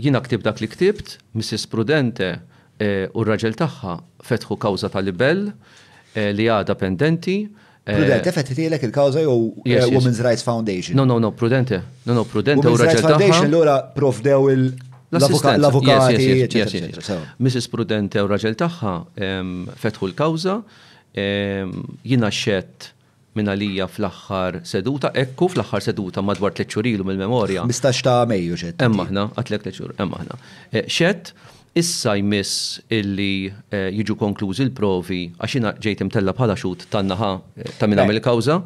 Jina ktib dak li ktibt, Mrs. Prudente eh, u r-raġel tagħha fetħu kawża tal-libell eh, li għada pendenti. Eh, Prudente fetħi lek il-kawza jew Women's Rights Foundation. No, no, no, Prudente. No, no, Prudente u raġel Foundation l-ora provdew il- L-avukati, Mrs. Prudente u raġel taħħa ehm, fetħu l-kawza, ehm, jina xett minn għalija fl-axħar seduta, ekku fl-axħar seduta madwar t-leċurilu mill-memoria. Mistax ta' Mejju ġed. Emmaħna, għatlek tliċur, emmaħna. Eh, Xed, issa jmiss illi eh, jiġu konklużi l-provi għaxina ġejt imtella bħala xut tannaħa eh, ta' minna mill kawza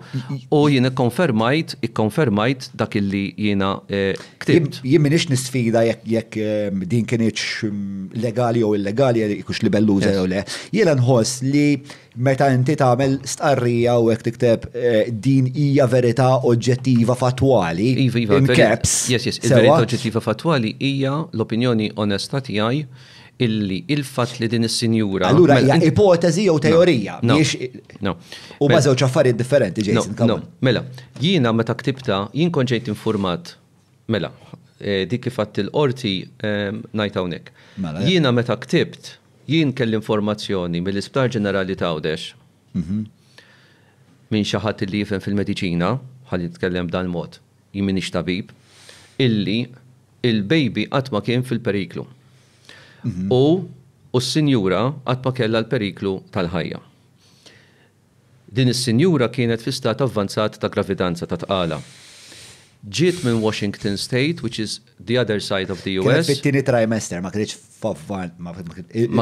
u jien ikkonfermajt, ikkonfermajt dak illi jiena eh, ktibt. Jien minix nisfida jekk ehm, din kienieċ mm, legali jew illegali jekux libelluża jew le. Jiena nħoss li meta inti tagħmel stqarrija u hekk tikteb din hija verità oġġettiva fatwali. Iva, iva. Yes, yes, il-verità oġġettiva fatwali hija l-opinjoni onesta tiegħi illi il-fat li din is-sinjura. Allura mela hija ipotezi jew teorija. U ma mela- żewġ affarijiet differenti Jason No, mela, jiena meta ktibta jien kont ġejt infurmat. Mela, eh, dik kif il-qorti ehm, ngħid hawnhekk. Mela, jiena meta ktibt jien kell informazzjoni mill-Isptar Ġenerali ta' Għawdex mhm. minn xi ħadd li jifhem fil-mediċina, ħalli nitkellem dan mod, jien minix tabib, illi il-baby qatt ma kien fil-periklu. Mhm. u u s-sinjura għatma kella l-periklu tal-ħajja. Din is-sinjura kienet fi stat avvanzat ta' gravidanza ta' tqala. Ġiet minn Washington State, which is the other side of the US. Fit-tieni trimester, ma kienx favvan, ma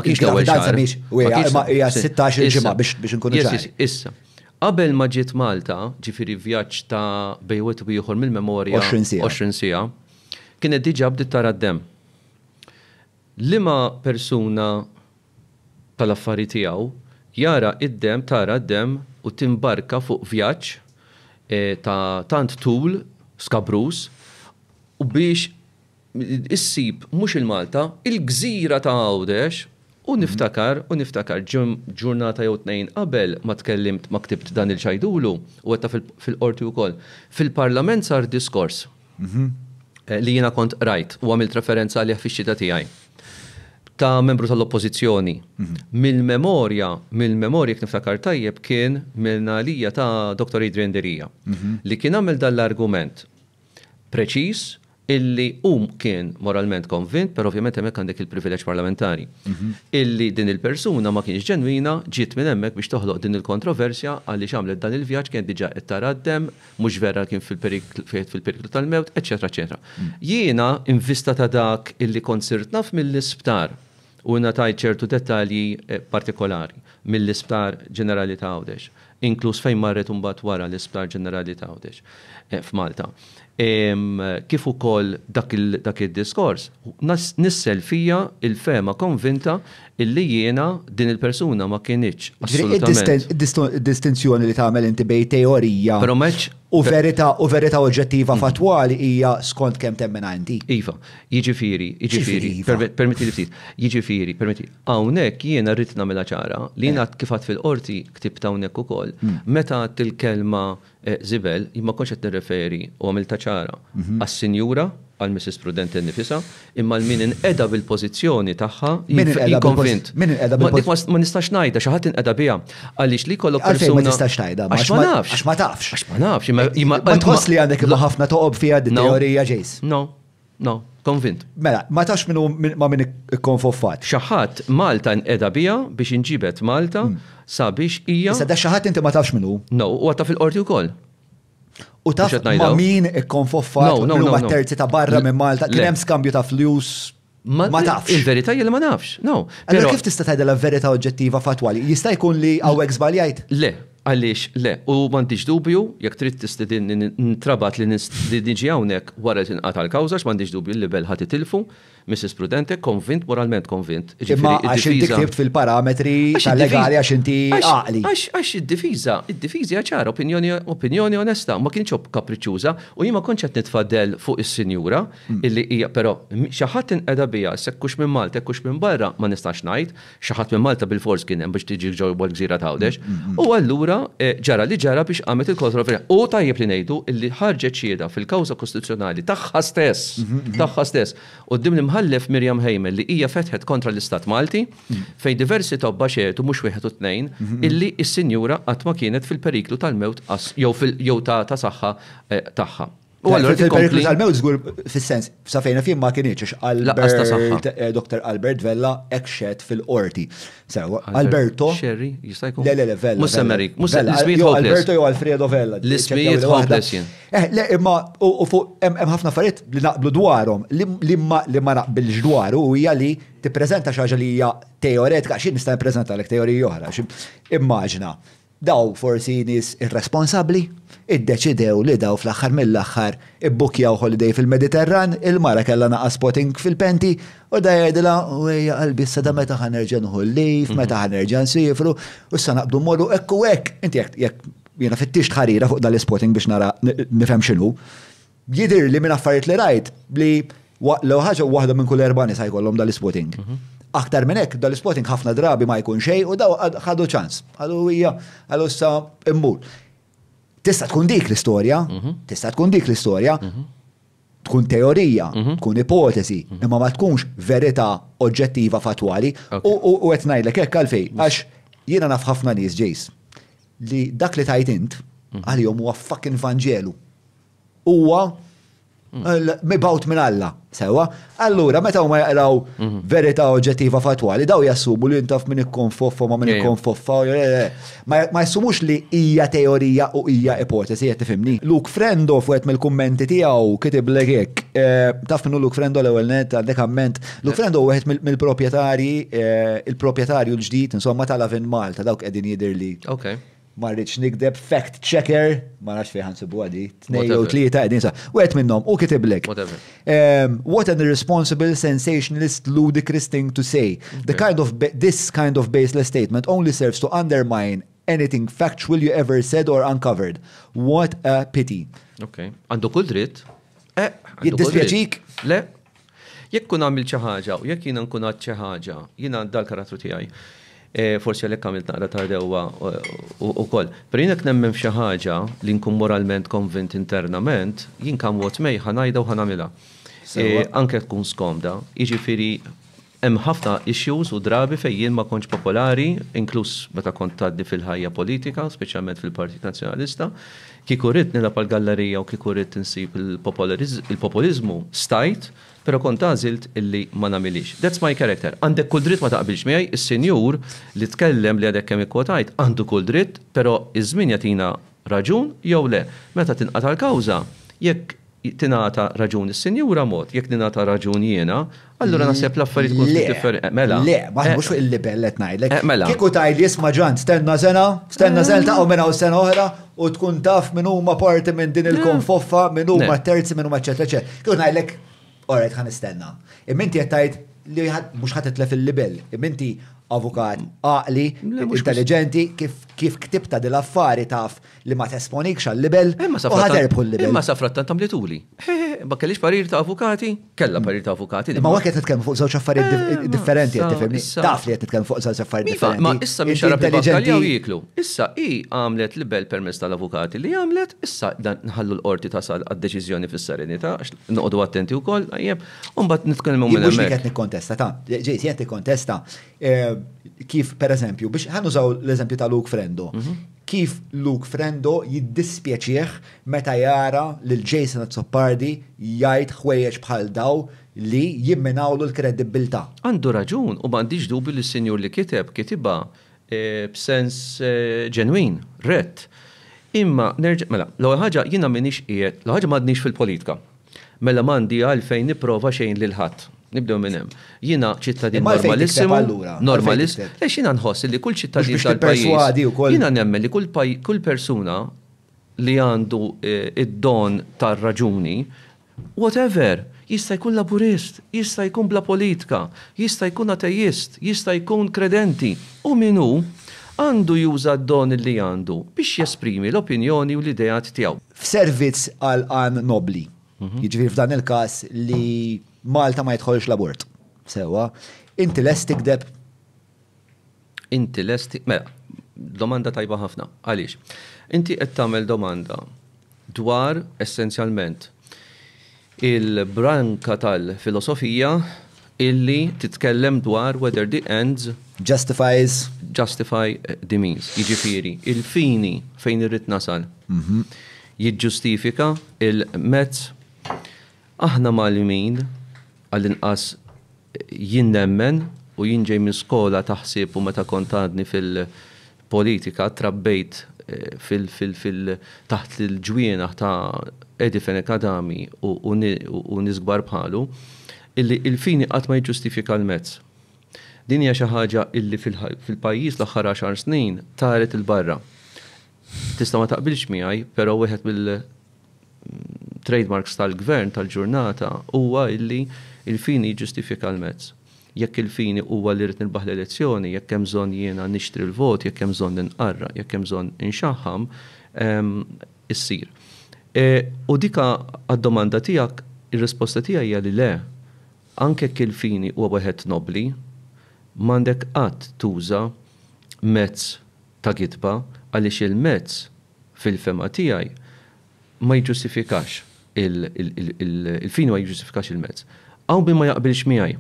kienx gravidanza miex, hija 16 ġimgħa biex nkunu ċari. Issa. Qabel ma ġiet Malta, ġifiri vjaġġ ta' bejwet u ieħor mill-memorja 20 sija, kienet diġà bdiet tara d demm lima persuna tal-affari tiegħu jara id-dem, tara id-dem u timbarka fuq vjaġġ e, ta' tant tul skabrus u biex issib mhux il-Malta, il-gżira ta' Għawdex u mhm. niftakar, u niftakar ġurnata jew tnejn qabel ma tkellimt ma ktibt dan il-ċajdulu u għetta fil-qorti u kol Fil-parlament sar diskors. Mm -hmm Eh, li jina kont rajt u għamilt referenza li fi ta' tijaj ta' membru tal-oppozizjoni. Mhm. Mil-memorja, mil-memorja kif niftakar tajjeb kien mil nalija ta' Dr. Adrian Dirija. Mhm. li kien għamil dal-argument preċis illi um kien moralment konvint, per ovvjament hemmhekk għandek il-privileġġ parlamentari. Mhm. Illi din il-persuna ma kienx ġenwina ġiet minn hemmhekk biex toħloq din il-kontroversja għalli xamlet dan il-vjaġġ kien diġà it taraddem, mhux vera kien fil-periklu tal-mewt, eċetera, eċetera. Mm. Jiena invista ta' dak illi konsirt naf mill-isptar u natajt ċertu dettalji eh, partikolari mill-isptar ġenerali ta' Għawdex inkluż fejn marret mbagħad wara l-Isptar Ġenerali ta' Għawdex eh, f'Malta. Kif ukoll dak il-diskors, nissel fija il-fema konvinta illi jiena din il-persuna ma kienieċ. Distinzjoni li tagħmel inti bej teorija. Però meċ u verità u verità oġġettiva fatwali hija skont kemm temmen għandi. Iva, jiġifieri, jiġifieri, jiġifieri iva. permetti li ftit, jiġifieri, permetti. Hawnhekk jiena rrid nagħmilha ċara li jiena eh. kif fil-qorti ktib hawnhekk ukoll Mm. Meta għat kelma eh, zibel, ma konċ qed nirreferi u għamil taċara mhm. għas-sinjura, għal-Mrs. Prudent nifisa, imma l-min inqeda bil-pozizjoni tagħha jinkonvint. Min inqeda bil-pozizjoni? Ma nistax ngħidha xi ħadd inqeda biha. Għaliex li kollok persuna. Ma nistax ngħidha, għax ma nafx. Għax ma tafx. Għax ma nafx. Ma tħoss li għandek ħafna toqob fiha di teorija ġejs. No, no. Konvint. Mela, ma tax minu ma minn konfoffat. Xaħat Malta n-edha bija biex inġibet Malta hmm. sabiex ija. Sa da xaħat inti ma tafx minu. No, u għata fil-qorti u koll. U taf ma min konfoffat u ma terzi ta' barra minn Malta, kienem skambju ta' flus. Ma tafx. Il-verita jgħal ma nafx. No. Allora kif tista' tajda la verita oġġettiva fatwali? Jista' jkun li għawek zbaljajt? Le, Għaliex, le, u mandiġ dubju, jek trid tistidin n-trabat li n istedin ġijawnek wara t-inqata l kawzax x mandiġ dubju li belħat itilfu, tilfu Mrs. Prudente konvint, moralment konvint. Imma għax inti ktibt fil-parametri tal-legali għax inti għaqli. Għax id-difiża, id difiza ċara, opinjoni onesta, ma kienx kapriċuza u jima konċet nitfadel fuq is-sinjura mm. illi hija però xaħat n-edha bija sekkux minn Malta, kux minn barra ma nistax ngħid, xaħat minn Malta bil-fors kien hemm biex tiġi ġewwa l-gżira tawdex. Mm, mm, u allura eh, ġara li ġara biex għamet il-kontroversja. U tajjeb li ngħidu illi ħarġet xieda fil-kawża kostituzzjonali tagħha stess, mhm, mhm. tagħha stess, u dim imħallef Mirjam Hejmel li hija fetħet kontra l-Istat Malti mm. fejn diversi tobba xertu mhux wieħed u tnejn mhm. illi s-sinjura qatt ma kienet fil-periklu tal-mewt jew ta' saħħa eh, tagħha. U għallur il-periklu tal-mewt zgur fil-sens, safejna fim ma kienieċ, Albert, eh, Dr. Albert Vella, ekxet fil-orti. Alberto. Xerri, jistajku. Le, le, le, Vella. Mus Amerik, mus Alberto jo Alfredo Vella. L-Ismiet Hopeless jien. Eh, le, imma, u fuq, hemm ħafna farit li naqblu dwarom, li ma naqbilx dwaru u hija li tippreżenta xaġa li hija teoretika, xin nista' nippreżenta l-ek teorija oħra, immaġna daw forsi nis irresponsabli iddeċidew li daw fl-axar mill-axar ibbukjaw holiday fil-Mediterran, il-mara kella naqa spotting fil-penti u da jgħidila mhm. u għalbi qalbissa sada meta ħanerġan l-lif, meta ħanerġan sifru, u s naqbdu morru ekku ek, inti jek jena fittix tħarira fuq dal-spotting biex nara nifem xinu. Jidir li minn affarijiet li rajt li l u waħda minn kull erbani sajkollom jkollhom dal-spotting. Mhm. Aktar minn hekk dal-spotting ħafna drabi ma jkun xejn u daw ħadu ċans. Għadu hija għadu sa immur. Tista' tkun dik l-istorja, mhm. tista' tkun dik l-istorja, mhm. tkun teorija, mhm. tkun ipotesi, imma ma tkunx verità oġġettiva fatwali u qed ngħidlek hekk għalfej għax jiena naf ħafna nies ġejs li dak li tajt int għalihom huwa fucking vanġelu. Huwa mibawt minn Alla, sewa. Allura, meta huma jaqraw mhm. verità oġġettiva fatwali, daw jassumu li jintaf minn ikkonfoffa ma minn ikkonfoffa, ma jassumux li hija teorija u hija ipotesi, jgħet tifimni. Luke Frendo fuqet mill-kummenti tiegħu kitib lekek, eh, taf minnu Luke Frendo l-ewwel net għandek amment. Luke Frendo wieħed mill-proprjetarji, eh, il-proprjetarju l-ġdid, insomma tal-Avin Malta, dawk qegħdin jidher li. Okay ma nikdeb fact checker, ma nafx fejn ħansibu għadi, tnej u tlieta qegħdin sa. Wet minnhom u kitiblek. Um, what an irresponsible, sensationalist, ludicrous thing to say. The kind of this kind of baseless statement only serves to undermine anything factual you ever said or uncovered. What a pity. Okay. Għandu kull dritt. Eh, jiddispjaċik? Le, jekk kun għamil ċaħġa u jekk jina nkun għad ċaħġa, jina dal-karattru tijaj. Eh, forsi għalek għamilt taqra ta' dewa u koll. Per jinek nemmen f'xi ħaġa li nkun moralment konvint internament, jinkam għot mej ħanajda u ħanamila. Eh, anke tkun skomda, iġifiri hemm ħafna issues u drabi jien ma konċ popolari, inkluż meta kont tgħaddi fil-ħajja politika, speċjalment fil-Partit Nazzjonalista, kieku rrid nilab għall-gallerija u kieku rrid insib il populiżmu stajt, pero kont għażilt illi ma namilix. That's my character. Għandek kull dritt ma taqbilx miegħi, is-senjur li tkellem li għadek kemm ikkwotajt għandu kull dritt, però iż-żmien jagħtina raġun jew le. Meta tinqata' l-kawża, jekk tinata raġuni s-sinjura mod, jek tinata raġuni jena, allura nasib l-affarijiet kun differenti. Eh, mela. Le, ma eh, mux fuq il-libell qed ngħidlek. Eh, mela. Kiku tajli jisma' ġan, stenna sena, stenna sena mm. u minn u sena oħra u tkun taf minn huma parti minn din mm. il-konfoffa, minn huma terzi, minn huma eċetera eċetera. Kieku ngħidlek, orajt ħan istenna. Imminti qed tgħid li mhux ħatetlef il libel imminti avukat, aqli, intelligenti, kif kif ktibta dil affari taf li ma tesponikx għal-libel eh, u ħaterbħu l-libel. Imma eh, safrattan tuli. Eh, ma kellix parir ta' avukati? Kella parir ta' avukati. Ma għak jett t-tkellem fuq zawċ affarijiet differenti jett tifemni. Taf li jett t-tkellem fuq zawċ affarijiet iva, differenti. Ma issa miex għarab intelligenti. jiklu. Issa i għamlet libel permess tal-avukati li għamlet, issa dan nħallu l-orti ta' sal għad-deċizjoni fis-serenita, noqdu attenti u koll, għajem, unbat nitkellmu minn Mux li jett nikkontesta, ta' ġejt jett t-kontesta. kif per eżempju, biex ħannużaw l-eżempju ta' Luke Fred Frendo. Kif Luke Frendo jiddispieċieħ meta jara lil Jason Soppardi jgħid ħwejjeġ bħal daw li jimminawlu l-kredibilta. Għandu raġun u m'għandix dubi li s-senjur li kiteb kitiba eh, b'sens eh, ġenwin, rett. Imma, nerġa, mela, l ħaġa jina minix qiegħed, l ħaġa madnix fil-politika. Mela mandi għalfejn niprofa xejn lil ħadd Nibdew minn hemm. Jiena ċittadin normalissimu. Normalist. Lex jiena nħoss li kull ċittadin tal-pajjiż. Jiena nemmen li kull persuna li għandu eh, id-don tar-raġuni, whatever, jista' jkun laburist, jista' jkun bla politika, jista' jkun ateist, jista' jkun kredenti. U minu għandu juża d-don li għandu biex jesprimi l-opinjoni u l-idejat tiegħu. F'servizz għal għan nobli. Mhm. Jiġifieri f'dan il-każ li Malta ma jitħolx l-abort. Sewa, inti lestik deb. Inti lest, mela, domanda tajba ħafna. Għaliex, inti qed tagħmel domanda dwar essenzjalment il-branka tal-filosofija illi titkellem dwar whether the ends justifies justify eh, the means. Jiġifieri, il-fini fejn irrid nasal. Mhm. Jiġġustifika il-mezz aħna mal-min għall-inqas jien nemmen u jien ġej minn skola taħsib u meta kontadni fil-politika trabbejt eh, fil taħt il-ġwiena ta' edifen akadami u nizgbar bħalu, illi il-fini qatt ma jġustifika l-mezz. Din hija xi ħaġa illi fil-pajjiż l-aħħar 10 snin taret il-barra. Tista' ma taqbilx miegħi, però wieħed mill mm, trademarks tal-gvern tal-ġurnata huwa illi il-fini jġustifika l-mezz. Jekk il-fini huwa li rrid nirbaħ l-elezzjoni, jekk hemm bżonn jiena nixtri l-vot, jekk hemm bżonn inqarra, jekk hemm bżonn inxaħħam, issir. E, u dika għad-domanda tiegħek, ir-risposta tiegħi hija li le, anke il-fini huwa wieħed nobli, m'għandek qatt tuża mezz ta' gidba għaliex il-mezz fil-fema tiegħi ma jġustifikax il-fini ma jġustifikax il-mezz għaw bi ma jaqbilx miħaj.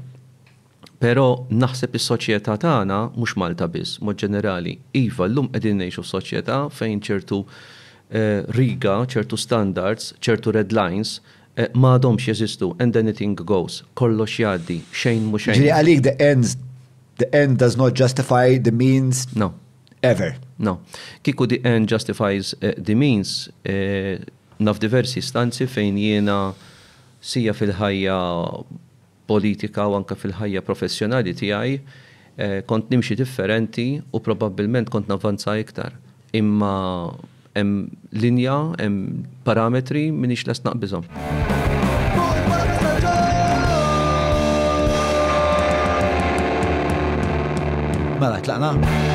Pero naħseb is-soċjetà tagħna mhux Malta biss, mod ġenerali. Iva llum qegħdin ngħixu f'soċjetà fejn ċertu uh, riga, ċertu standards, ċertu red lines uh, eh, ma domx jeżistu and anything goes, kollox jgħaddi, xejn mhux xejn. Ġri għalik the end the end does not justify the means. No. Ever. No. Kiku the end justifies uh, the means, uh, naf diversi stanzi fejn jiena sija fil-ħajja politika u anka fil-ħajja professjonali tiegħi eh, kont nimxi differenti u probabbilment kont navvanza iktar. Imma hemm linja, hemm parametri minix les naqbizhom. Mela, tlaqna?